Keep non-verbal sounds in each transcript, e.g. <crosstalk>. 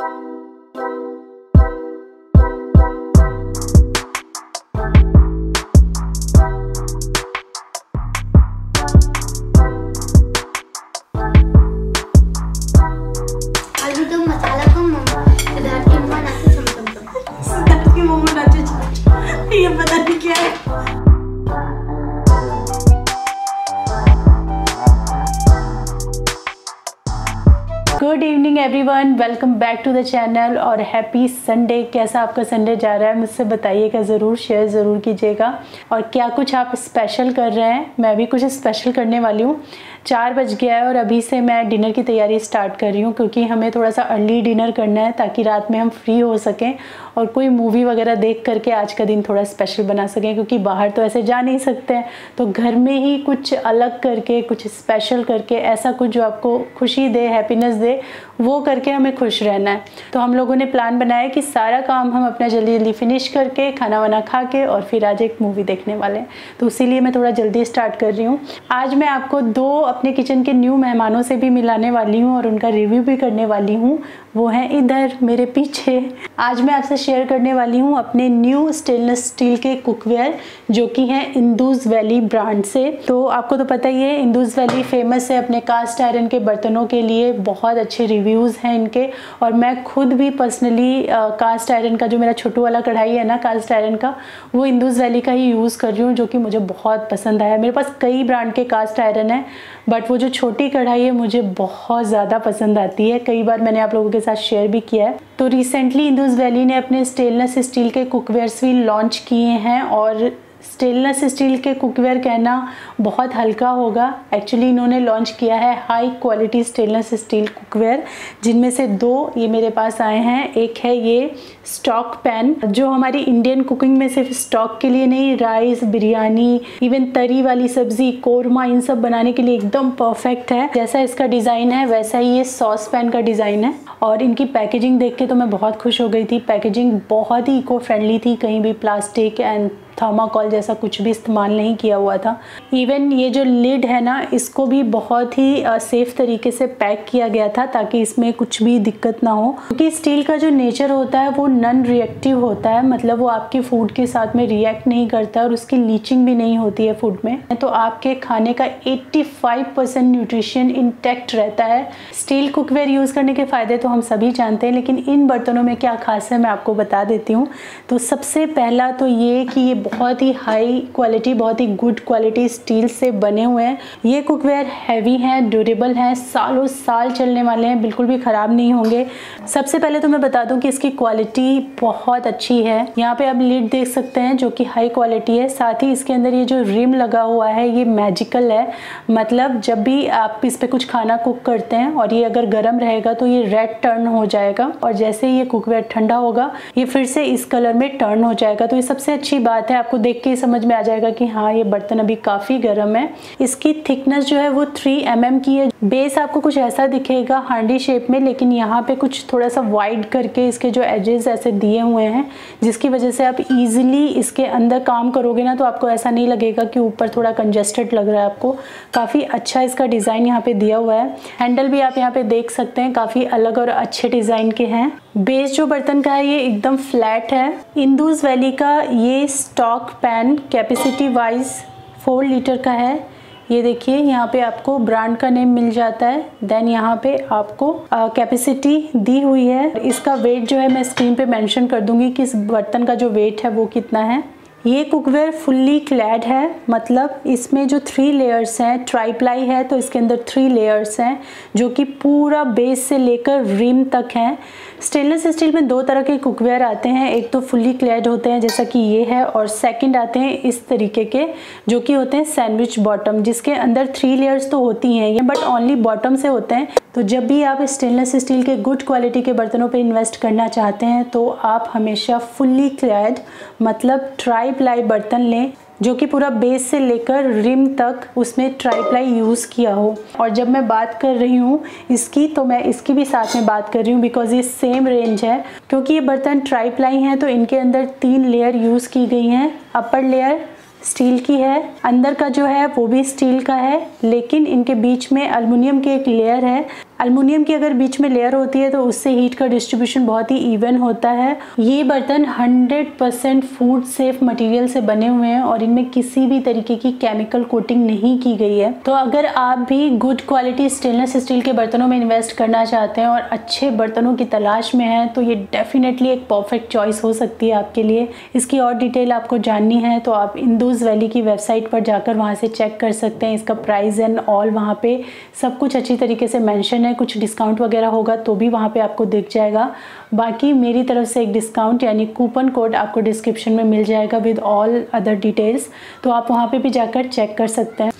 you everyone welcome back to the channel और happy Sunday कैसा आपका संडे जा रहा है मुझसे बताइएगा ज़रूर शेयर ज़रूर कीजिएगा और क्या कुछ आप स्पेशल कर रहे हैं मैं भी कुछ स्पेशल करने वाली हूँ चार बज गया है और अभी से मैं डिनर की तैयारी स्टार्ट कर रही हूँ क्योंकि हमें थोड़ा सा अर्ली डिनर करना है ताकि रात में हम फ्री हो सकें और कोई मूवी वगैरह देख करके आज का दिन थोड़ा स्पेशल बना सकें क्योंकि बाहर तो ऐसे जा नहीं सकते हैं तो घर में ही कुछ अलग करके कुछ स्पेशल करके ऐसा कुछ जो आपको खुशी दे हैप्पीनेस दे वो करके हमें खुश रहना है तो हम लोगों ने प्लान बनाया कि सारा काम हम अपना जल्दी जल्दी फिनिश करके खाना वाना खा के और फिर आज एक मूवी देखने वाले हैं तो उसी मैं थोड़ा जल्दी स्टार्ट कर रही हूँ आज मैं आपको दो अपने किचन के न्यू मेहमानों से भी मिलाने वाली हूँ और उनका रिव्यू भी करने वाली हूँ वो हैं इधर मेरे पीछे आज मैं आपसे शेयर करने वाली हूँ अपने न्यू स्टेनलेस स्टील के कुकवेयर जो कि हैं इंदूज वैली ब्रांड से तो आपको तो पता ही है इंदूज वैली फेमस है अपने कास्ट आयरन के बर्तनों के लिए बहुत अच्छे रिव्यूज़ हैं इनके और मैं खुद भी पर्सनली कास्ट आयरन का जो मेरा छोटू वाला कढ़ाई है ना कास्ट आयरन का वो इंदूज वैली का ही यूज़ कर रही हूँ जो कि मुझे बहुत पसंद आया मेरे पास कई ब्रांड के कास्ट आयरन है बट वो जो छोटी कढ़ाई है मुझे बहुत ज़्यादा पसंद आती है कई बार मैंने आप लोगों के साथ शेयर भी किया है तो रिसेंटली इंदूस वैली ने अपने स्टेनलेस स्टील के कुकवेयर्स भी लॉन्च किए हैं और स्टेनलेस स्टील के कुकवेयर कहना बहुत हल्का होगा एक्चुअली इन्होंने लॉन्च किया है high quality stainless steel cookware जिनमें से दो ये मेरे पास आए हैं एक है ये स्टॉक पैन जो हमारी इंडियन कुकिंग में सिर्फ स्टॉक के लिए नहीं राइस बिरयानी इवन तरी वाली सब्जी कोरमा इन सब बनाने के लिए एकदम परफेक्ट है जैसा इसका डिज़ाइन है वैसा ही ये सॉस पैन का डिज़ाइन है और इनकी पैकेजिंग देख के तो मैं बहुत खुश हो गई थी पैकेजिंग बहुत ही इको फ्रेंडली थी कहीं भी प्लास्टिक एंड थर्माकॉल जैसा कुछ भी इस्तेमाल नहीं किया हुआ था इवन ये जो लिड है ना इसको भी बहुत ही सेफ़ तरीके से पैक किया गया था ताकि इसमें कुछ भी दिक्कत ना हो क्योंकि स्टील का जो नेचर होता है वो नॉन रिएक्टिव होता है मतलब वो आपके फूड के साथ में रिएक्ट नहीं करता और उसकी लीचिंग भी नहीं होती है फूड में तो आपके खाने का एट्टी परसेंट न्यूट्रिशन इंटैक्ट रहता है स्टील कुकवेयर यूज़ करने के फ़ायदे तो हम सभी जानते हैं लेकिन इन बर्तनों में क्या खास है मैं आपको बता देती हूँ तो सबसे पहला तो ये कि ये बहुत ही हाई क्वालिटी बहुत ही गुड क्वालिटी स्टील से बने हुए हैं ये कुकवेयर हैवी हैं ड्यूरेबल हैं सालों साल चलने वाले हैं बिल्कुल भी ख़राब नहीं होंगे सबसे पहले तो मैं बता दूं कि इसकी क्वालिटी बहुत अच्छी है यहाँ पे आप लीड देख सकते हैं जो कि हाई क्वालिटी है साथ ही इसके अंदर ये जो रिम लगा हुआ है ये मैजिकल है मतलब जब भी आप इस पर कुछ खाना कुक करते हैं और ये अगर गर्म रहेगा तो ये रेड टर्न हो जाएगा और जैसे ये कुकवेयर ठंडा होगा ये फिर से इस कलर में टर्न हो जाएगा तो ये सबसे अच्छी बात है है आपको देख के ही समझ में आ जाएगा कि हाँ ये बर्तन अभी काफ़ी गर्म है इसकी थिकनेस जो है वो थ्री एम mm की है बेस आपको कुछ ऐसा दिखेगा हांडी शेप में लेकिन यहाँ पे कुछ थोड़ा सा वाइड करके इसके जो एजेस ऐसे दिए हुए हैं जिसकी वजह से आप इजीली इसके अंदर काम करोगे ना तो आपको ऐसा नहीं लगेगा कि ऊपर थोड़ा कंजेस्टेड लग रहा है आपको काफ़ी अच्छा इसका डिज़ाइन यहाँ पे दिया हुआ है हैंडल भी आप यहाँ पे देख सकते हैं काफ़ी अलग और अच्छे डिज़ाइन के हैं बेस जो बर्तन का है ये एकदम फ्लैट है इंदूज वैली का ये stock pan capacity wise four litre का है ये देखिए यहाँ पे आपको ब्रांड का नेम मिल जाता है देन यहाँ पे आपको कैपेसिटी दी हुई है इसका वेट जो है मैं स्क्रीन पे मेंशन कर दूंगी कि इस बर्तन का जो वेट है वो कितना है ये कुकवेयर फुल्ली क्लैड है मतलब इसमें जो थ्री लेयर्स हैं ट्राईप्लाई है तो इसके अंदर थ्री लेयर्स हैं जो कि पूरा बेस से लेकर रिम तक हैं स्टेनलेस स्टील में दो तरह के कुकवेयर आते हैं एक तो फुल्ली क्लैड होते हैं जैसा कि ये है और सेकंड आते हैं इस तरीके के जो कि होते हैं सैंडविच बॉटम जिसके अंदर थ्री लेयर्स तो होती हैं ये बट ओनली बॉटम से होते हैं तो जब भी आप स्टेनलेस स्टील के गुड क्वालिटी के बर्तनों पर इन्वेस्ट करना चाहते हैं तो आप हमेशा फुल्ली क्लैड मतलब ट्राई प्लाई बर्तन लें जो कि पूरा बेस से लेकर रिम तक उसमें ट्राईप्लाई यूज़ किया हो और जब मैं बात कर रही हूँ इसकी तो मैं इसकी भी साथ में बात कर रही हूँ बिकॉज ये सेम रेंज है क्योंकि ये बर्तन ट्राईप्लाई हैं तो इनके अंदर तीन लेयर यूज़ की गई हैं अपर लेयर स्टील की है अंदर का जो है वो भी स्टील का है लेकिन इनके बीच में अलमिनियम की एक लेयर है अलमुनियम की अगर बीच में लेयर होती है तो उससे हीट का डिस्ट्रीब्यूशन बहुत ही इवन होता है ये बर्तन 100% फूड सेफ मटेरियल से बने हुए हैं और इनमें किसी भी तरीके की केमिकल कोटिंग नहीं की गई है तो अगर आप भी गुड क्वालिटी स्टेनलेस स्टील के बर्तनों में इन्वेस्ट करना चाहते हैं और अच्छे बर्तनों की तलाश में हैं तो ये डेफिनेटली एक परफेक्ट चॉइस हो सकती है आपके लिए इसकी और डिटेल आपको जाननी है तो आप इंदूज वैली की वेबसाइट पर जाकर वहाँ से चेक कर सकते हैं इसका प्राइस एंड ऑल वहाँ पे सब कुछ अच्छी तरीके से मैंशन है हैं कुछ डिस्काउंट वगैरह होगा तो भी वहाँ पे आपको दिख जाएगा बाकी मेरी तरफ से एक डिस्काउंट यानी कूपन कोड आपको डिस्क्रिप्शन में मिल जाएगा विद ऑल अदर डिटेल्स तो आप वहाँ पे भी जाकर चेक कर सकते हैं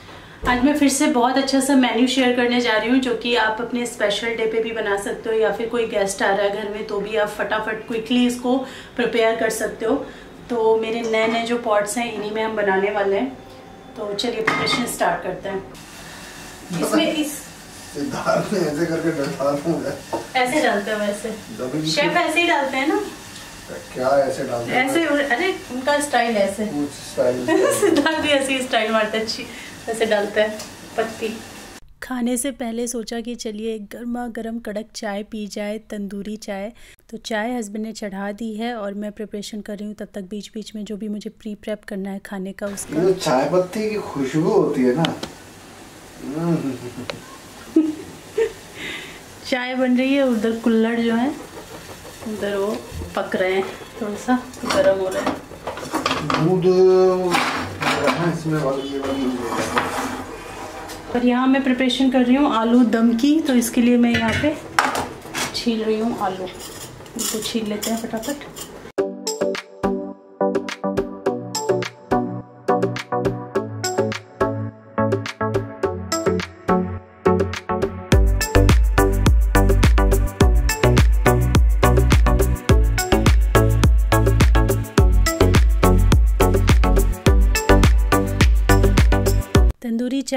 आज मैं फिर से बहुत अच्छा सा मेन्यू शेयर करने जा रही हूँ जो कि आप अपने स्पेशल डे पे भी बना सकते हो या फिर कोई गेस्ट आ रहा है घर में तो भी आप फटाफट क्विकली इसको प्रिपेयर कर सकते हो तो मेरे नए नए जो पॉट्स हैं इन्हीं में हम बनाने वाले हैं तो चलिए प्रिपरेशन स्टार्ट करते हैं इसमें इस सिद्धार्थ ने ऐसे करके डलता दूंगा ऐसे डालते हैं वैसे शेफ ऐसे ही डालते हैं ना क्या ऐसे डालते ऐसे अरे उनका स्टाइल ऐसे <laughs> सिद्धार्थ भी ऐसे स्टाइल मारते अच्छी ऐसे डालते हैं पत्ती खाने से पहले सोचा कि चलिए गर्मा गर्म कड़क चाय पी जाए तंदूरी चाय तो चाय हस्बैंड ने चढ़ा दी है और मैं प्रिपरेशन कर रही हूँ तब तक बीच बीच में जो भी मुझे प्री प्रेप करना है खाने का उसका चाय पत्ती की खुशबू होती है ना हम्म। चाय बन रही है उधर कुल्लड़ जो है उधर वो पक रहे हैं थोड़ा सा गर्म हो रहा है दूध पर यहाँ मैं प्रिपरेशन कर रही हूँ आलू दम की तो इसके लिए मैं यहाँ पे छील रही हूँ आलू उसको छील लेते हैं फटाफट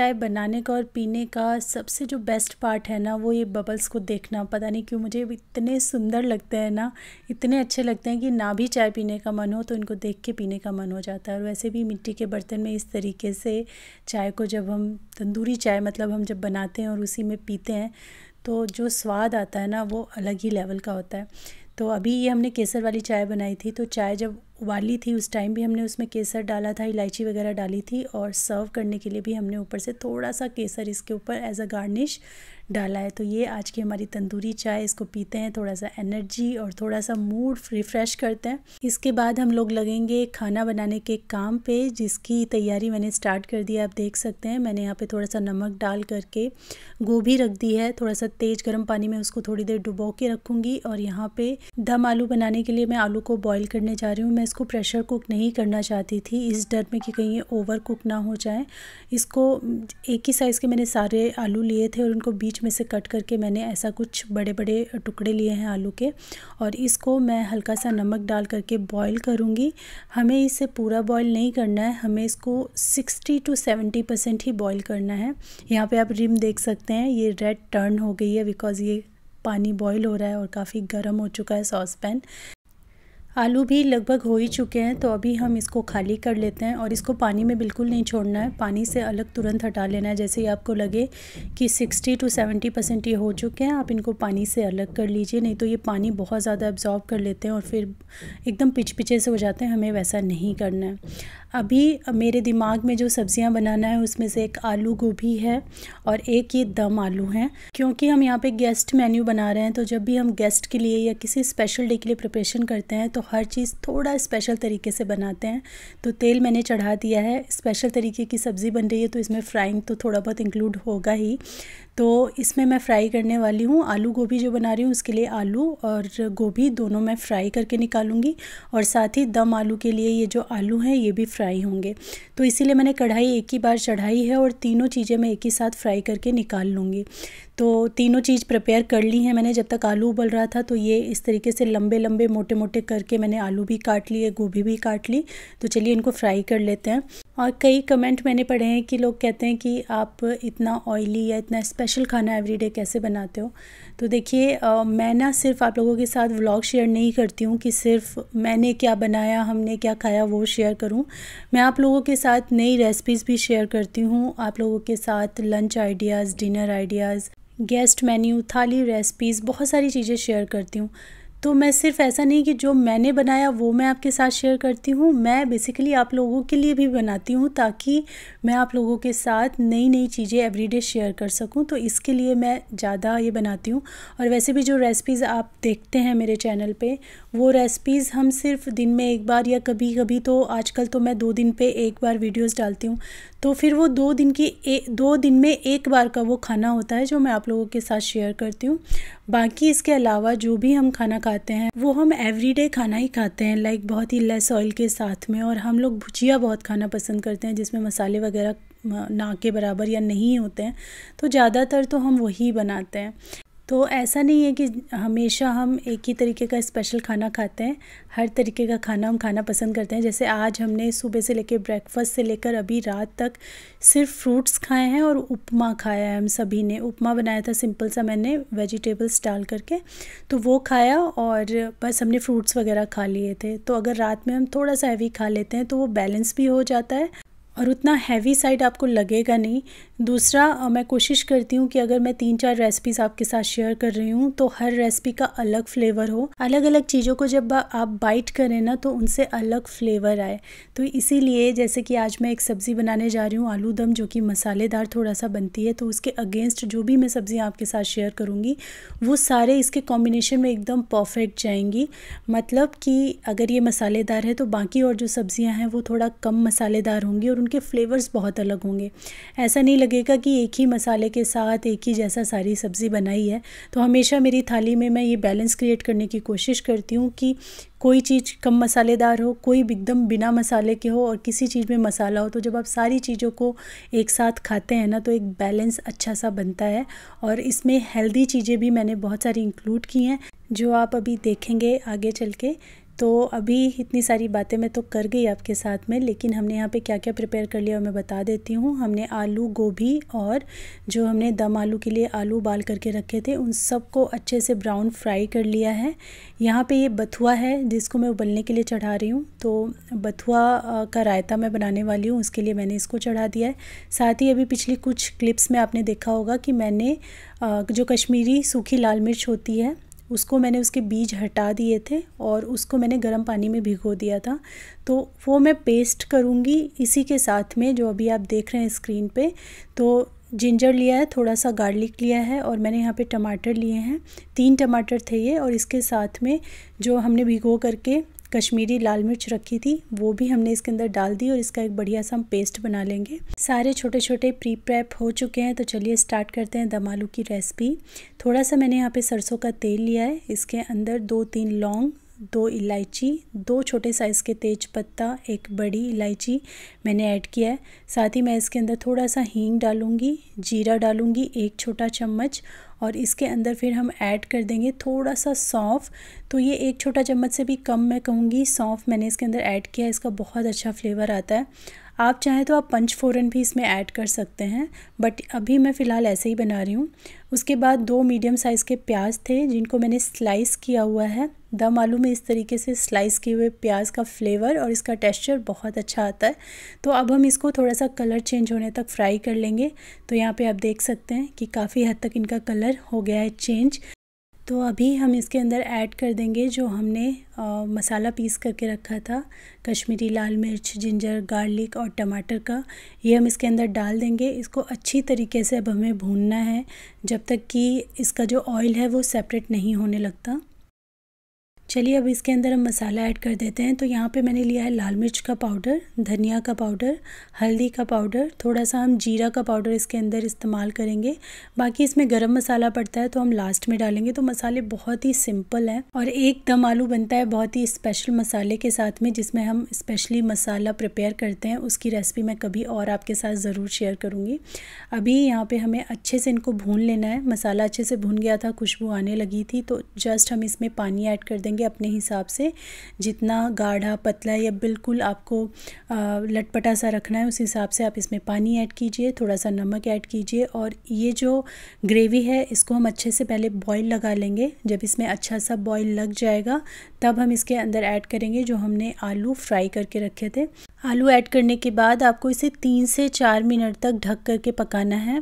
चाय बनाने का और पीने का सबसे जो बेस्ट पार्ट है ना वो ये बबल्स को देखना पता नहीं क्यों मुझे इतने सुंदर लगते हैं ना इतने अच्छे लगते हैं कि ना भी चाय पीने का मन हो तो इनको देख के पीने का मन हो जाता है और वैसे भी मिट्टी के बर्तन में इस तरीके से चाय को जब हम तंदूरी चाय मतलब हम जब बनाते हैं और उसी में पीते हैं तो जो स्वाद आता है ना वो अलग ही लेवल का होता है तो अभी ये हमने केसर वाली चाय बनाई थी तो चाय जब उबाली थी उस टाइम भी हमने उसमें केसर डाला था इलायची वगैरह डाली थी और सर्व करने के लिए भी हमने ऊपर से थोड़ा सा केसर इसके ऊपर एज अ गार्निश डाला है तो ये आज की हमारी तंदूरी चाय इसको पीते हैं थोड़ा सा एनर्जी और थोड़ा सा मूड रिफ़्रेश करते हैं इसके बाद हम लोग लगेंगे खाना बनाने के काम पे जिसकी तैयारी मैंने स्टार्ट कर दी है आप देख सकते हैं मैंने यहाँ पे थोड़ा सा नमक डाल करके गोभी रख दी है थोड़ा सा तेज़ गर्म पानी में उसको थोड़ी देर डुबो के रखूँगी और यहाँ पे दम आलू बनाने के लिए मैं आलू को बॉयल करने जा रही हूँ मैं इसको प्रेशर कुक नहीं करना चाहती थी इस डर में कि कहीं ओवर कुक ना हो जाए इसको एक ही साइज़ के मैंने सारे आलू लिए थे और उनको बीच बीच में से कट करके मैंने ऐसा कुछ बड़े बड़े टुकड़े लिए हैं आलू के और इसको मैं हल्का सा नमक डाल करके बॉईल करूँगी हमें इसे पूरा बॉईल नहीं करना है हमें इसको सिक्सटी टू सेवेंटी परसेंट ही बॉईल करना है यहाँ पे आप रिम देख सकते हैं ये रेड टर्न हो गई है बिकॉज़ ये पानी बॉईल हो रहा है और काफ़ी गर्म हो चुका है सॉस पैन आलू भी लगभग हो ही चुके हैं तो अभी हम इसको खाली कर लेते हैं और इसको पानी में बिल्कुल नहीं छोड़ना है पानी से अलग तुरंत हटा लेना है जैसे ही आपको लगे कि 60 टू 70 परसेंट ये हो चुके हैं आप इनको पानी से अलग कर लीजिए नहीं तो ये पानी बहुत ज़्यादा एब्जॉर्ब कर लेते हैं और फिर एकदम पिच पिछे से हो जाते हैं हमें वैसा नहीं करना है अभी मेरे दिमाग में जो सब्ज़ियाँ बनाना है उसमें से एक आलू गोभी है और एक ये दम आलू हैं क्योंकि हम यहाँ पर गेस्ट मेन्यू बना रहे हैं तो जब भी हम गेस्ट के लिए या किसी स्पेशल डे के लिए प्रिपरेशन करते हैं तो हर चीज़ थोड़ा स्पेशल तरीके से बनाते हैं तो तेल मैंने चढ़ा दिया है स्पेशल तरीके की सब्ज़ी बन रही है तो इसमें फ्राइंग तो थोड़ा बहुत इंक्लूड होगा ही तो इसमें मैं फ्राई करने वाली हूँ आलू गोभी जो बना रही हूँ उसके लिए आलू और गोभी दोनों मैं फ्राई करके निकालूंगी और साथ ही दम आलू के लिए ये जो आलू हैं ये भी फ्राई होंगे तो इसीलिए मैंने कढ़ाई एक ही बार चढ़ाई है और तीनों चीज़ें मैं एक ही साथ फ्राई करके निकाल लूँगी तो तीनों चीज़ प्रिपेयर कर ली हैं मैंने जब तक आलू उबल रहा था तो ये इस तरीके से लंबे लंबे मोटे मोटे करके मैंने आलू भी काट लिए गोभी भी काट ली तो चलिए इनको फ्राई कर लेते हैं और कई कमेंट मैंने पढ़े हैं कि लोग कहते हैं कि आप इतना ऑयली या इतना स्पेशल खाना एवरीडे कैसे बनाते हो तो देखिए मैं ना सिर्फ आप लोगों के साथ व्लॉग शेयर नहीं करती हूँ कि सिर्फ मैंने क्या बनाया हमने क्या खाया वो शेयर करूँ मैं आप लोगों के साथ नई रेसिपीज़ भी शेयर करती हूँ आप लोगों के साथ lunch ideas dinner ideas guest menu thali recipes बहुत सारी चीज़ें शेयर करती हूँ तो मैं सिर्फ ऐसा नहीं कि जो मैंने बनाया वो मैं आपके साथ शेयर करती हूँ मैं बेसिकली आप लोगों के लिए भी बनाती हूँ ताकि मैं आप लोगों के साथ नई नई चीज़ें एवरीडे शेयर कर सकूँ तो इसके लिए मैं ज़्यादा ये बनाती हूँ और वैसे भी जो रेसिपीज़ आप देखते हैं मेरे चैनल पर वो रेसिपीज़ हम सिर्फ दिन में एक बार या कभी कभी तो आजकल तो मैं दो दिन पे एक बार वीडियोस डालती हूँ तो फिर वो दो दिन की ए, दो दिन में एक बार का वो खाना होता है जो मैं आप लोगों के साथ शेयर करती हूँ बाकी इसके अलावा जो भी हम खाना खाते हैं वो हम एवरीडे खाना ही खाते हैं लाइक बहुत ही लेस ऑयल के साथ में और हम लोग भुजिया बहुत खाना पसंद करते हैं जिसमें मसाले वगैरह ना के बराबर या नहीं होते हैं तो ज़्यादातर तो हम वही बनाते हैं तो ऐसा नहीं है कि हमेशा हम एक ही तरीके का स्पेशल खाना खाते हैं हर तरीके का खाना हम खाना पसंद करते हैं जैसे आज हमने सुबह से लेकर ब्रेकफास्ट से लेकर अभी रात तक सिर्फ फ्रूट्स खाए हैं और उपमा खाया है हम सभी ने उपमा बनाया था सिंपल सा मैंने वेजिटेबल्स डाल करके तो वो खाया और बस हमने फ्रूट्स वगैरह खा लिए थे तो अगर रात में हम थोड़ा सा हैवी खा लेते हैं तो वो बैलेंस भी हो जाता है और उतना हैवी साइड आपको लगेगा नहीं दूसरा मैं कोशिश करती हूँ कि अगर मैं तीन चार रेसिपीज़ आपके साथ शेयर कर रही हूँ तो हर रेसिपी का अलग फ्लेवर हो अलग अलग चीज़ों को जब आप बाइट करें ना तो उनसे अलग फ्लेवर आए तो इसीलिए जैसे कि आज मैं एक सब्ज़ी बनाने जा रही हूँ आलू दम जो कि मसालेदार थोड़ा सा बनती है तो उसके अगेंस्ट जो भी मैं सब्ज़ियाँ आपके साथ शेयर करूँगी वो सारे इसके कॉम्बिनेशन में एकदम परफेक्ट जाएंगी मतलब कि अगर ये मसालेदार है तो बाकी और जो सब्ज़ियाँ हैं वो थोड़ा कम मसालेदार होंगी और उनके फ्लेवर्स बहुत अलग होंगे ऐसा नहीं लगेगा कि एक ही मसाले के साथ एक ही जैसा सारी सब्ज़ी बनाई है तो हमेशा मेरी थाली में मैं ये बैलेंस क्रिएट करने की कोशिश करती हूँ कि कोई चीज़ कम मसालेदार हो कोई एकदम बिना मसाले के हो और किसी चीज़ में मसाला हो तो जब आप सारी चीज़ों को एक साथ खाते हैं ना तो एक बैलेंस अच्छा सा बनता है और इसमें हेल्दी चीज़ें भी मैंने बहुत सारी इंक्लूड की हैं जो आप अभी देखेंगे आगे चल के तो अभी इतनी सारी बातें मैं तो कर गई आपके साथ में लेकिन हमने यहाँ पे क्या क्या प्रिपेयर कर लिया मैं बता देती हूँ हमने आलू गोभी और जो हमने दम आलू के लिए आलू उबाल करके रखे थे उन सबको अच्छे से ब्राउन फ्राई कर लिया है यहाँ पे ये बथुआ है जिसको मैं उबलने के लिए चढ़ा रही हूँ तो बथुआ का रायता मैं बनाने वाली हूँ उसके लिए मैंने इसको चढ़ा दिया है साथ ही अभी पिछली कुछ क्लिप्स में आपने देखा होगा कि मैंने जो कश्मीरी सूखी लाल मिर्च होती है उसको मैंने उसके बीज हटा दिए थे और उसको मैंने गर्म पानी में भिगो दिया था तो वो मैं पेस्ट करूँगी इसी के साथ में जो अभी आप देख रहे हैं स्क्रीन पे तो जिंजर लिया है थोड़ा सा गार्लिक लिया है और मैंने यहाँ पे टमाटर लिए हैं तीन टमाटर थे ये और इसके साथ में जो हमने भिगो करके कश्मीरी लाल मिर्च रखी थी वो भी हमने इसके अंदर डाल दी और इसका एक बढ़िया सा हम पेस्ट बना लेंगे सारे छोटे छोटे प्री प्रेप हो चुके हैं तो चलिए स्टार्ट करते हैं दम आलू की रेसिपी थोड़ा सा मैंने यहाँ पे सरसों का तेल लिया है इसके अंदर दो तीन लौंग दो इलायची दो छोटे साइज़ के तेज पत्ता एक बड़ी इलायची मैंने ऐड किया है साथ ही मैं इसके अंदर थोड़ा सा हींग डालूंगी जीरा डालूंगी एक छोटा चम्मच और इसके अंदर फिर हम ऐड कर देंगे थोड़ा सा सौंफ तो ये एक छोटा चम्मच से भी कम मैं कहूँगी सौंफ मैंने इसके अंदर ऐड किया है इसका बहुत अच्छा फ्लेवर आता है आप चाहें तो आप पंच फोरन भी इसमें ऐड कर सकते हैं बट अभी मैं फ़िलहाल ऐसे ही बना रही हूँ उसके बाद दो मीडियम साइज़ के प्याज थे जिनको मैंने स्लाइस किया हुआ है दम आलू में इस तरीके से स्लाइस किए हुए प्याज का फ्लेवर और इसका टेक्सचर बहुत अच्छा आता है तो अब हम इसको थोड़ा सा कलर चेंज होने तक फ्राई कर लेंगे तो यहाँ पे आप देख सकते हैं कि काफ़ी हद तक इनका कलर हो गया है चेंज तो अभी हम इसके अंदर ऐड कर देंगे जो हमने आ, मसाला पीस करके रखा था कश्मीरी लाल मिर्च जिंजर गार्लिक और टमाटर का ये हम इसके अंदर डाल देंगे इसको अच्छी तरीके से अब हमें भूनना है जब तक कि इसका जो ऑयल है वो सेपरेट नहीं होने लगता चलिए अब इसके अंदर हम मसाला ऐड कर देते हैं तो यहाँ पे मैंने लिया है लाल मिर्च का पाउडर धनिया का पाउडर हल्दी का पाउडर थोड़ा सा हम जीरा का पाउडर इसके अंदर इस्तेमाल करेंगे बाकी इसमें गरम मसाला पड़ता है तो हम लास्ट में डालेंगे तो मसाले बहुत ही सिंपल हैं और एक दम आलू बनता है बहुत ही स्पेशल मसाले के साथ में जिसमें हम स्पेशली मसाला प्रिपेयर करते हैं उसकी रेसिपी मैं कभी और आपके साथ ज़रूर शेयर करूँगी अभी यहाँ पर हमें अच्छे से इनको भून लेना है मसाला अच्छे से भून गया था खुशबू आने लगी थी तो जस्ट हम इसमें पानी ऐड कर देंगे लेंगे अपने हिसाब से जितना गाढ़ा पतला या बिल्कुल आपको लटपटा सा रखना है उस हिसाब से आप इसमें पानी ऐड कीजिए थोड़ा सा नमक ऐड कीजिए और ये जो ग्रेवी है इसको हम अच्छे से पहले बॉईल लगा लेंगे जब इसमें अच्छा सा बॉईल लग जाएगा तब हम इसके अंदर ऐड करेंगे जो हमने आलू फ्राई करके रखे थे आलू ऐड करने के बाद आपको इसे तीन से चार मिनट तक ढक करके पकाना है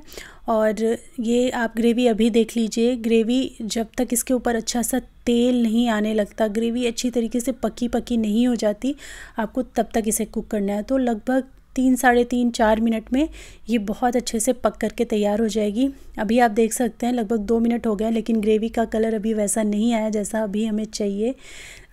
और ये आप ग्रेवी अभी देख लीजिए ग्रेवी जब तक इसके ऊपर अच्छा सा तेल नहीं आने लगता ग्रेवी अच्छी तरीके से पकी पकी नहीं हो जाती आपको तब तक इसे कुक करना है तो लगभग तीन साढ़े तीन चार मिनट में ये बहुत अच्छे से पक कर के तैयार हो जाएगी अभी आप देख सकते हैं लगभग दो मिनट हो गए लेकिन ग्रेवी का कलर अभी वैसा नहीं आया जैसा अभी हमें चाहिए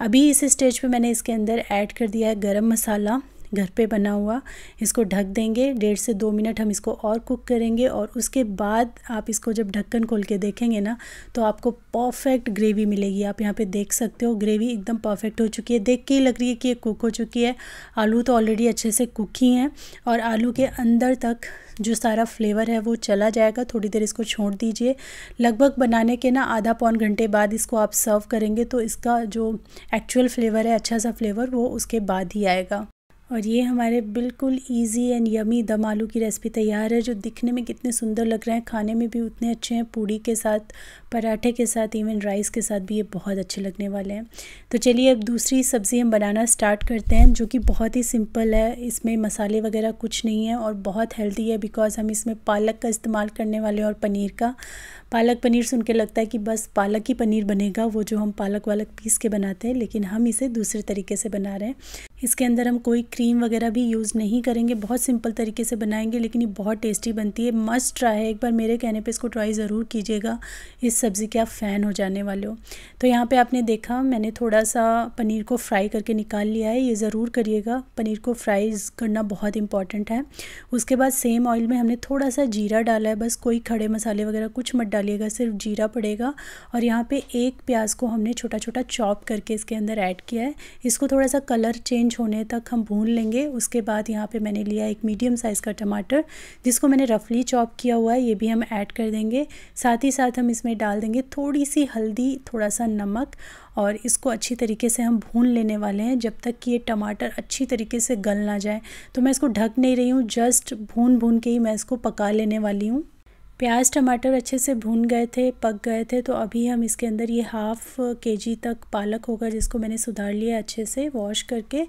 अभी इस स्टेज पे मैंने इसके अंदर ऐड कर दिया है गरम मसाला घर पे बना हुआ इसको ढक देंगे डेढ़ से दो मिनट हम इसको और कुक करेंगे और उसके बाद आप इसको जब ढक्कन खोल के देखेंगे ना तो आपको परफेक्ट ग्रेवी मिलेगी आप यहाँ पे देख सकते हो ग्रेवी एकदम परफेक्ट हो चुकी है देख के ही लग रही है कि ये कुक हो चुकी है आलू तो ऑलरेडी अच्छे से कुक ही हैं और आलू के अंदर तक जो सारा फ्लेवर है वो चला जाएगा थोड़ी देर इसको छोड़ दीजिए लगभग बनाने के ना आधा पौन घंटे बाद इसको आप सर्व करेंगे तो इसका जो एक्चुअल फ्लेवर है अच्छा सा फ्लेवर वो उसके बाद ही आएगा और ये हमारे बिल्कुल इजी एंड यमी दम आलू की रेसिपी तैयार है जो दिखने में कितने सुंदर लग रहे हैं खाने में भी उतने अच्छे हैं पूड़ी के साथ पराठे के साथ इवन राइस के साथ भी ये बहुत अच्छे लगने वाले हैं तो चलिए अब दूसरी सब्ज़ी हम बनाना स्टार्ट करते हैं जो कि बहुत ही सिंपल है इसमें मसाले वगैरह कुछ नहीं है और बहुत हेल्दी है बिकॉज़ हम इसमें पालक का इस्तेमाल करने वाले और पनीर का पालक पनीर सुन के लगता है कि बस पालक ही पनीर बनेगा वो जो हम पालक वालक पीस के बनाते हैं लेकिन हम इसे दूसरे तरीके से बना रहे हैं इसके अंदर हम कोई क्रीम वगैरह भी यूज़ नहीं करेंगे बहुत सिंपल तरीके से बनाएंगे लेकिन ये बहुत टेस्टी बनती है मस्ट ट्राई है एक बार मेरे कहने पे इसको ट्राई ज़रूर कीजिएगा इस सब्ज़ी के आप फ़ैन हो जाने वाले हो तो यहाँ पे आपने देखा मैंने थोड़ा सा पनीर को फ्राई करके निकाल लिया है ये ज़रूर करिएगा पनीर को फ्राई करना बहुत इंपॉर्टेंट है उसके बाद सेम ऑयल में हमने थोड़ा सा जीरा डाला है बस कोई खड़े मसाले वगैरह कुछ मत डालिएगा सिर्फ जीरा पड़ेगा और यहाँ पर एक प्याज को हमने छोटा छोटा चॉप करके इसके अंदर ऐड किया है इसको थोड़ा सा कलर चेंज होने तक हम भून लेंगे उसके बाद यहाँ पर मैंने लिया एक मीडियम साइज़ का टमाटर जिसको मैंने रफली चॉप किया हुआ है ये भी हम ऐड कर देंगे साथ ही साथ हम इसमें डाल डाल देंगे थोड़ी सी हल्दी थोड़ा सा नमक और इसको अच्छी तरीके से हम भून लेने वाले हैं जब तक कि ये टमाटर अच्छी तरीके से गल ना जाए तो मैं इसको ढक नहीं रही हूँ जस्ट भून भून के ही मैं इसको पका लेने वाली हूँ प्याज टमाटर अच्छे से भून गए थे पक गए थे तो अभी हम इसके अंदर ये हाफ़ के जी तक पालक होगा जिसको मैंने सुधार लिया अच्छे से वॉश करके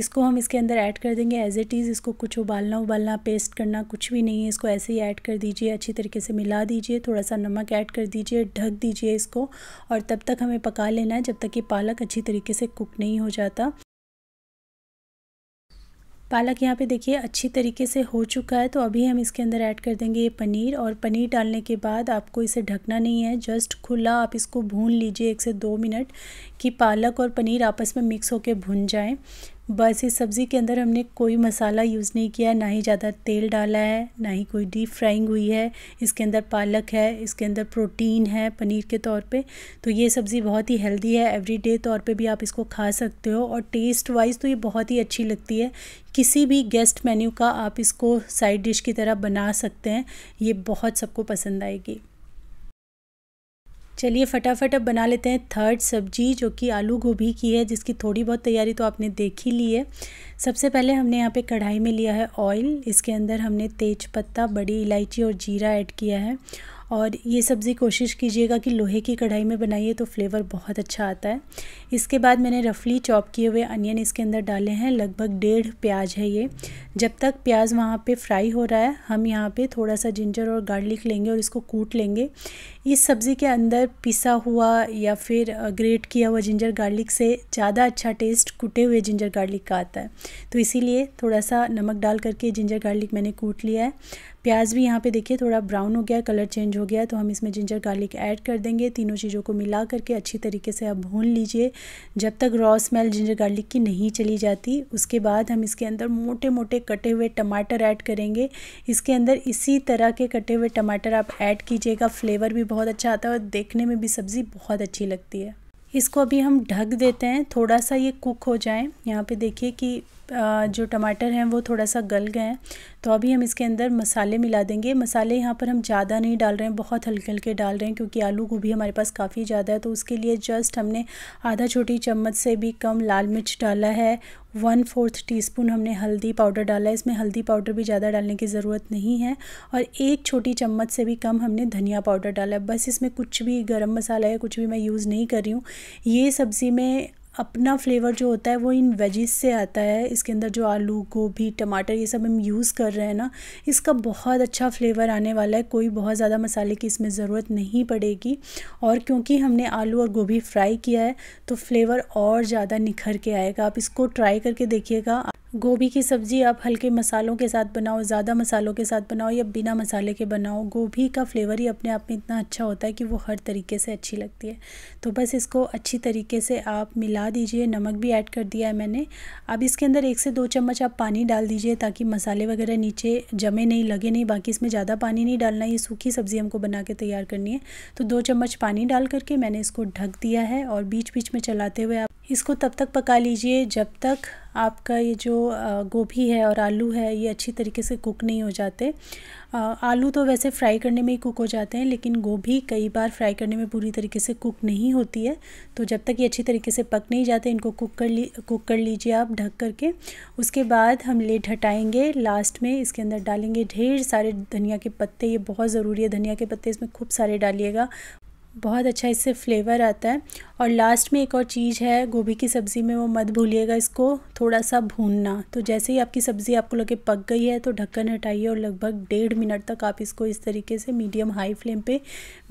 इसको हम इसके अंदर ऐड कर देंगे एज इट इज़ इसको कुछ उबालना उबालना पेस्ट करना कुछ भी नहीं है इसको ऐसे ही ऐड कर दीजिए अच्छी तरीके से मिला दीजिए थोड़ा सा नमक ऐड कर दीजिए ढक दीजिए इसको और तब तक हमें पका लेना है जब तक ये पालक अच्छी तरीके से कुक नहीं हो जाता पालक यहाँ पे देखिए अच्छी तरीके से हो चुका है तो अभी हम इसके अंदर ऐड कर देंगे ये पनीर और पनीर डालने के बाद आपको इसे ढकना नहीं है जस्ट खुला आप इसको भून लीजिए एक से दो मिनट कि पालक और पनीर आपस में मिक्स होकर भुन जाएँ बस इस सब्ज़ी के अंदर हमने कोई मसाला यूज़ नहीं किया ना ही ज़्यादा तेल डाला है ना ही कोई डीप फ्राइंग हुई है इसके अंदर पालक है इसके अंदर प्रोटीन है पनीर के तौर पे तो ये सब्ज़ी बहुत ही हेल्दी है एवरीडे तौर पे भी आप इसको खा सकते हो और टेस्ट वाइज तो ये बहुत ही अच्छी लगती है किसी भी गेस्ट मेन्यू का आप इसको साइड डिश की तरह बना सकते हैं ये बहुत सबको पसंद आएगी चलिए फटाफट अब बना लेते हैं थर्ड सब्जी जो कि आलू गोभी की है जिसकी थोड़ी बहुत तैयारी तो आपने देख ही ली है सबसे पहले हमने यहाँ पे कढ़ाई में लिया है ऑयल इसके अंदर हमने तेज पत्ता बड़ी इलायची और जीरा ऐड किया है और ये सब्ज़ी कोशिश कीजिएगा कि लोहे की कढ़ाई में बनाइए तो फ्लेवर बहुत अच्छा आता है इसके बाद मैंने रफली चॉप किए हुए अनियन इसके अंदर डाले हैं लगभग डेढ़ प्याज है ये जब तक प्याज वहाँ पे फ्राई हो रहा है हम यहाँ पे थोड़ा सा जिंजर और गार्लिक लेंगे और इसको कूट लेंगे इस सब्ज़ी के अंदर पिसा हुआ या फिर ग्रेट किया हुआ जिंजर गार्लिक से ज़्यादा अच्छा टेस्ट कूटे हुए जिंजर गार्लिक का आता है तो इसीलिए थोड़ा सा नमक डाल करके जिंजर गार्लिक मैंने कूट लिया है प्याज भी यहाँ पे देखिए थोड़ा ब्राउन हो गया कलर चेंज हो गया तो हम इसमें जिंजर गार्लिक ऐड कर देंगे तीनों चीज़ों को मिला करके अच्छी तरीके से आप भून लीजिए जब तक रॉ स्मेल जिंजर गार्लिक की नहीं चली जाती उसके बाद हम इसके अंदर मोटे मोटे कटे हुए टमाटर ऐड करेंगे इसके अंदर इसी तरह के कटे हुए टमाटर आप ऐड कीजिएगा फ्लेवर भी बहुत अच्छा आता है और देखने में भी सब्ज़ी बहुत अच्छी लगती है इसको अभी हम ढक देते हैं थोड़ा सा ये कुक हो जाए यहाँ पे देखिए कि जो टमाटर हैं वो थोड़ा सा गल गए हैं तो अभी हम इसके अंदर मसाले मिला देंगे मसाले यहाँ पर हम ज़्यादा नहीं डाल रहे हैं बहुत हल्के हल्के डाल रहे हैं क्योंकि आलू गोभी हमारे पास काफ़ी ज़्यादा है तो उसके लिए जस्ट हमने आधा छोटी चम्मच से भी कम लाल मिर्च डाला है वन फोर्थ टीस्पून हमने हल्दी पाउडर डाला है इसमें हल्दी पाउडर भी ज़्यादा डालने की ज़रूरत नहीं है और एक छोटी चम्मच से भी कम हमने धनिया पाउडर डाला है बस इसमें कुछ भी गरम मसाला या कुछ भी मैं यूज़ नहीं कर रही हूँ ये सब्ज़ी में अपना फ्लेवर जो होता है वो इन वेजिस से आता है इसके अंदर जो आलू गोभी टमाटर ये सब हम यूज़ कर रहे हैं ना इसका बहुत अच्छा फ्लेवर आने वाला है कोई बहुत ज़्यादा मसाले की इसमें ज़रूरत नहीं पड़ेगी और क्योंकि हमने आलू और गोभी फ्राई किया है तो फ्लेवर और ज़्यादा निखर के आएगा आप इसको ट्राई करके देखिएगा गोभी की सब्ज़ी आप हल्के मसालों के साथ बनाओ ज़्यादा मसालों के साथ बनाओ या बिना मसाले के बनाओ गोभी का फ्लेवर ही अपने आप में इतना अच्छा होता है कि वो हर तरीके से अच्छी लगती है तो बस इसको अच्छी तरीके से आप मिला दीजिए नमक भी ऐड कर दिया है मैंने अब इसके अंदर एक से दो चम्मच आप पानी डाल दीजिए ताकि मसाले वगैरह नीचे जमे नहीं लगे नहीं बाकी इसमें ज़्यादा पानी नहीं डालना ये सूखी सब्ज़ी हमको बना के तैयार करनी है तो दो चम्मच पानी डाल करके मैंने इसको ढक दिया है और बीच बीच में चलाते हुए आप इसको तब तक पका लीजिए जब तक आपका ये जो गोभी है और आलू है ये अच्छी तरीके से कुक नहीं हो जाते आलू तो वैसे फ्राई करने में ही कुक हो जाते हैं लेकिन गोभी कई बार फ्राई करने में पूरी तरीके से कुक नहीं होती है तो जब तक ये अच्छी तरीके से पक नहीं जाते इनको कुक कर ली कुक कर लीजिए आप ढक करके उसके बाद हम लेट हटाएंगे लास्ट में इसके अंदर डालेंगे ढेर सारे धनिया के पत्ते ये बहुत ज़रूरी है धनिया के पत्ते इसमें खूब सारे डालिएगा बहुत अच्छा इससे फ्लेवर आता है और लास्ट में एक और चीज़ है गोभी की सब्ज़ी में वो मत भूलिएगा इसको थोड़ा सा भूनना तो जैसे ही आपकी सब्ज़ी आपको लगे पक गई है तो ढक्कन हटाइए और लगभग डेढ़ मिनट तक आप इसको इस तरीके से मीडियम हाई फ्लेम पे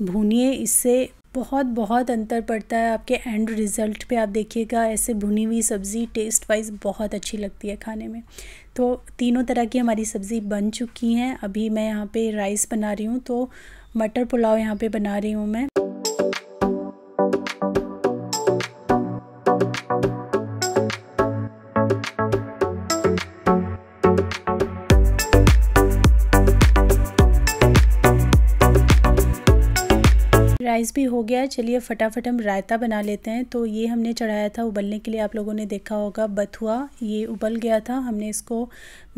भूनिए इससे बहुत बहुत अंतर पड़ता है आपके एंड रिज़ल्ट पे आप देखिएगा ऐसे भुनी हुई सब्ज़ी टेस्ट वाइज बहुत अच्छी लगती है खाने में तो तीनों तरह की हमारी सब्ज़ी बन चुकी हैं अभी मैं यहाँ पे राइस बना रही हूँ तो मटर पुलाव यहाँ पे बना रही हूँ मैं राइस भी हो गया है चलिए फटाफट हम रायता बना लेते हैं तो ये हमने चढ़ाया था उबलने के लिए आप लोगों ने देखा होगा बथुआ ये उबल गया था हमने इसको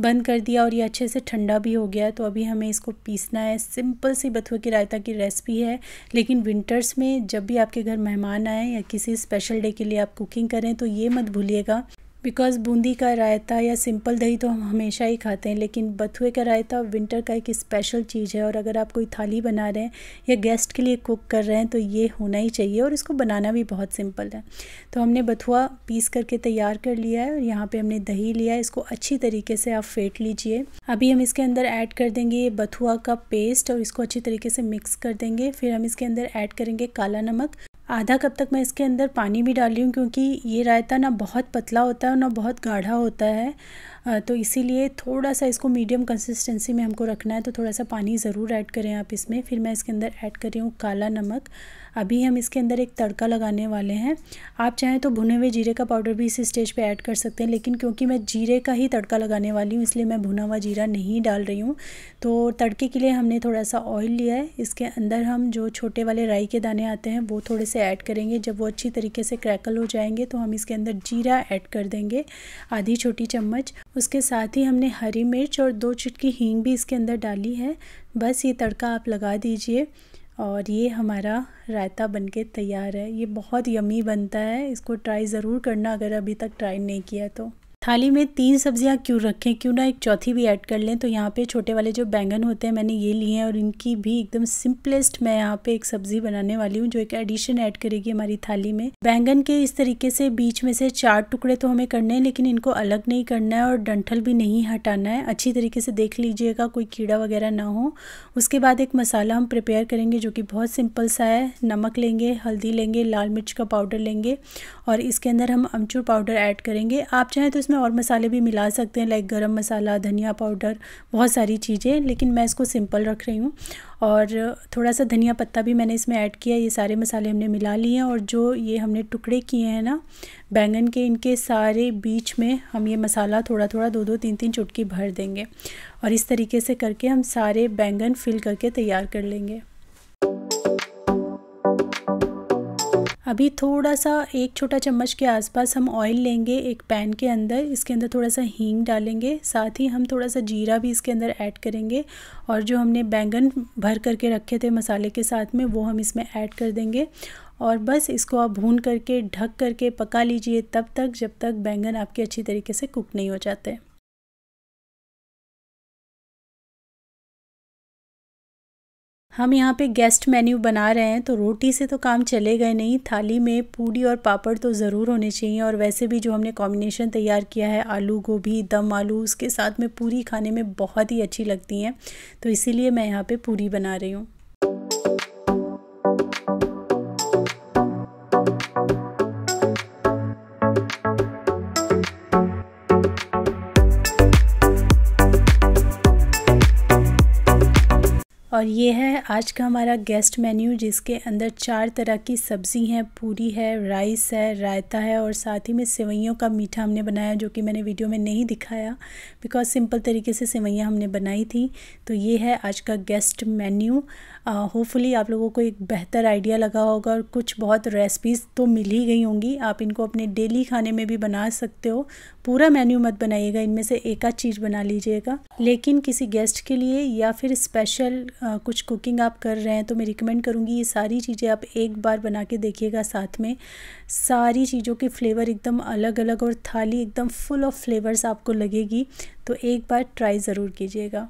बंद कर दिया और ये अच्छे से ठंडा भी हो गया तो अभी हमें इसको पीसना है सिंपल सी बथुआ की रायता की रेसिपी है लेकिन विंटर्स में जब भी आपके घर मेहमान आए या किसी स्पेशल डे के लिए आप कुकिंग करें तो ये मत भूलिएगा बिकॉज़ बूंदी का रायता या सिंपल दही तो हम हमेशा ही खाते हैं लेकिन बथुए का रायता विंटर का एक स्पेशल चीज़ है और अगर आप कोई थाली बना रहे हैं या गेस्ट के लिए कुक कर रहे हैं तो ये होना ही चाहिए और इसको बनाना भी बहुत सिंपल है तो हमने बथुआ पीस करके तैयार कर लिया है और यहाँ पर हमने दही लिया है इसको अच्छी तरीके से आप फेंट लीजिए अभी हम इसके अंदर ऐड कर देंगे ये बथुआ का पेस्ट और इसको अच्छी तरीके से मिक्स कर देंगे फिर हम इसके अंदर ऐड करेंगे काला नमक आधा कप तक मैं इसके अंदर पानी भी डाल रही हूँ क्योंकि ये रायता ना बहुत पतला होता है और ना बहुत गाढ़ा होता है तो इसीलिए थोड़ा सा इसको मीडियम कंसिस्टेंसी में हमको रखना है तो थोड़ा सा पानी ज़रूर ऐड करें आप इसमें फिर मैं इसके अंदर ऐड कर रही हूँ काला नमक अभी हम इसके अंदर एक तड़का लगाने वाले हैं आप चाहें तो भुने हुए जीरे का पाउडर भी इस स्टेज पे ऐड कर सकते हैं लेकिन क्योंकि मैं जीरे का ही तड़का लगाने वाली हूँ इसलिए मैं भुना हुआ जीरा नहीं डाल रही हूँ तो तड़के के लिए हमने थोड़ा सा ऑयल लिया है इसके अंदर हम जो छोटे वाले राई के दाने आते हैं वो थोड़े से ऐड करेंगे जब वो अच्छी तरीके से क्रैकल हो जाएंगे तो हम इसके अंदर जीरा ऐड कर देंगे आधी छोटी चम्मच उसके साथ ही हमने हरी मिर्च और दो चुटकी हींग भी इसके अंदर डाली है बस ये तड़का आप लगा दीजिए और ये हमारा रायता बनके तैयार है ये बहुत यमी बनता है इसको ट्राई ज़रूर करना अगर अभी तक ट्राई नहीं किया तो थाली में तीन सब्जियां क्यों रखें क्यों ना एक चौथी भी ऐड कर लें तो यहाँ पे छोटे वाले जो बैंगन होते हैं मैंने ये लिए हैं और इनकी भी एकदम सिंपलेस्ट मैं यहाँ पे एक सब्जी बनाने वाली हूँ जो एक एडिशन ऐड करेगी हमारी थाली में बैंगन के इस तरीके से बीच में से चार टुकड़े तो हमें करने हैं लेकिन इनको अलग नहीं करना है और डंठल भी नहीं हटाना है अच्छी तरीके से देख लीजिएगा कोई कीड़ा वगैरह ना हो उसके बाद एक मसाला हम प्रिपेयर करेंगे जो कि बहुत सिंपल सा है नमक लेंगे हल्दी लेंगे लाल मिर्च का पाउडर लेंगे और इसके अंदर हम अमचूर पाउडर ऐड करेंगे आप चाहें तो इसमें इसमें और मसाले भी मिला सकते हैं लाइक गरम मसाला धनिया पाउडर बहुत सारी चीज़ें लेकिन मैं इसको सिंपल रख रही हूँ और थोड़ा सा धनिया पत्ता भी मैंने इसमें ऐड किया ये सारे मसाले हमने मिला लिए हैं और जो ये हमने टुकड़े किए हैं ना बैंगन के इनके सारे बीच में हम ये मसाला थोड़ा थोड़ा दो दो तीन तीन चुटकी भर देंगे और इस तरीके से करके हम सारे बैंगन फिल करके तैयार कर लेंगे अभी थोड़ा सा एक छोटा चम्मच के आसपास हम ऑयल लेंगे एक पैन के अंदर इसके अंदर थोड़ा सा हींग डालेंगे साथ ही हम थोड़ा सा जीरा भी इसके अंदर ऐड करेंगे और जो हमने बैंगन भर करके रखे थे मसाले के साथ में वो हम इसमें ऐड कर देंगे और बस इसको आप भून करके ढक करके पका लीजिए तब तक जब तक बैंगन आपके अच्छी तरीके से कुक नहीं हो जाते हम यहाँ पे गेस्ट मेन्यू बना रहे हैं तो रोटी से तो काम चले गए नहीं थाली में पूड़ी और पापड़ तो ज़रूर होने चाहिए और वैसे भी जो हमने कॉम्बिनेशन तैयार किया है आलू गोभी दम आलू उसके साथ में पूरी खाने में बहुत ही अच्छी लगती हैं तो इसीलिए मैं यहाँ पे पूरी बना रही हूँ और ये है आज का हमारा गेस्ट मेन्यू जिसके अंदर चार तरह की सब्ज़ी हैं पूरी है राइस है रायता है और साथ ही में सेवैयों का मीठा हमने बनाया जो कि मैंने वीडियो में नहीं दिखाया बिकॉज सिंपल तरीके से सेवैयाँ हमने बनाई थी तो ये है आज का गेस्ट मेन्यू होपफुली आप लोगों को एक बेहतर आइडिया लगा होगा और कुछ बहुत रेसिपीज़ तो मिल ही गई होंगी आप इनको अपने डेली खाने में भी बना सकते हो पूरा मेन्यू मत बनाइएगा इनमें से एक आध चीज़ बना लीजिएगा लेकिन किसी गेस्ट के लिए या फिर स्पेशल कुछ कुकिंग आप कर रहे हैं तो मैं रिकमेंड करूँगी ये सारी चीज़ें आप एक बार बना के देखिएगा साथ में सारी चीज़ों के फ्लेवर एकदम अलग अलग और थाली एकदम फुल ऑफ फ्लेवर्स आपको लगेगी तो एक बार ट्राई ज़रूर कीजिएगा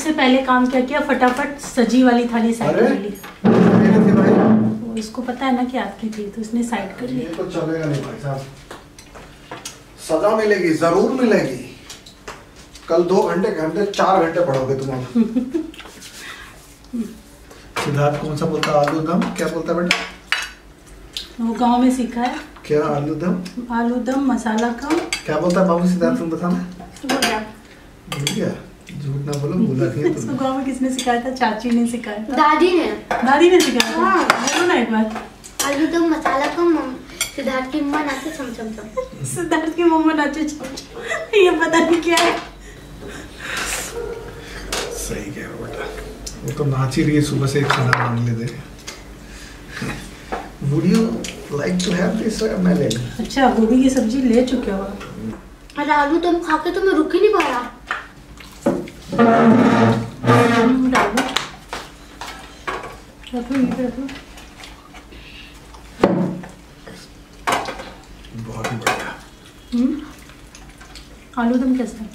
सबसे पहले काम क्या किया फटाफट सजी वाली थाली साइड कर ली इसको पता है ना कि आपकी थी तो इसने साइड कर ली तो चलेगा नहीं भाई साहब सजा मिलेगी जरूर मिलेगी कल दो घंटे घंटे चार घंटे पढ़ोगे तुम <laughs> सिद्धार्थ कौन सा बोलता है आलू दम क्या बोलता है बेटा वो गांव में सीखा है क्या आलू दम आलू दम मसाला कम क्या बोलता है बाबू सिद्धार्थ तुम बताना भूल झूठ ना बोलो बोला नहीं तो इसको गांव में किसने सिखाया था चाची ने सिखाया था दादी ने दादी ने सिखाया था हाँ। बोलो ना एक बार आलू तो मसाला को सिद्धार्थ की मम्मा नाचे चम चम चम सिद्धार्थ की मम्मा नाचे चम चम ये पता नहीं क्या है सही कह रहा बेटा वो तो नाच ही रही है सुबह से एक खाना मांग ले दे would you like to have this or am I अच्छा गोभी की सब्जी ले चुके हो और आलू तुम तो खा के तो मैं रुक ही नहीं पा रहा बहुत ही बढ़िया हम्म? आलू दम कैसा है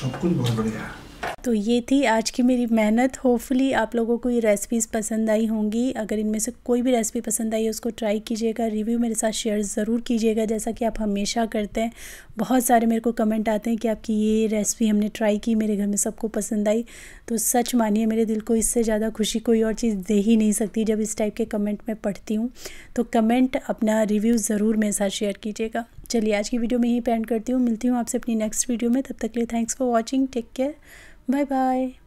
सब कुछ बहुत बढ़िया है तो ये थी आज की मेरी मेहनत होपफुली आप लोगों को ये रेसिपीज़ पसंद आई होंगी अगर इनमें से कोई भी रेसिपी पसंद आई है उसको ट्राई कीजिएगा रिव्यू मेरे साथ शेयर ज़रूर कीजिएगा जैसा कि आप हमेशा करते हैं बहुत सारे मेरे को कमेंट आते हैं कि आपकी ये रेसिपी हमने ट्राई की मेरे घर में सबको पसंद आई तो सच मानिए मेरे दिल को इससे ज़्यादा खुशी कोई और चीज़ दे ही नहीं सकती जब इस टाइप के कमेंट में पढ़ती हूँ तो कमेंट अपना रिव्यू ज़रूर मेरे साथ शेयर कीजिएगा चलिए आज की वीडियो में ही पेंड करती हूँ मिलती हूँ आपसे अपनी नेक्स्ट वीडियो में तब तक लिए thanks for watching take care Bye bye.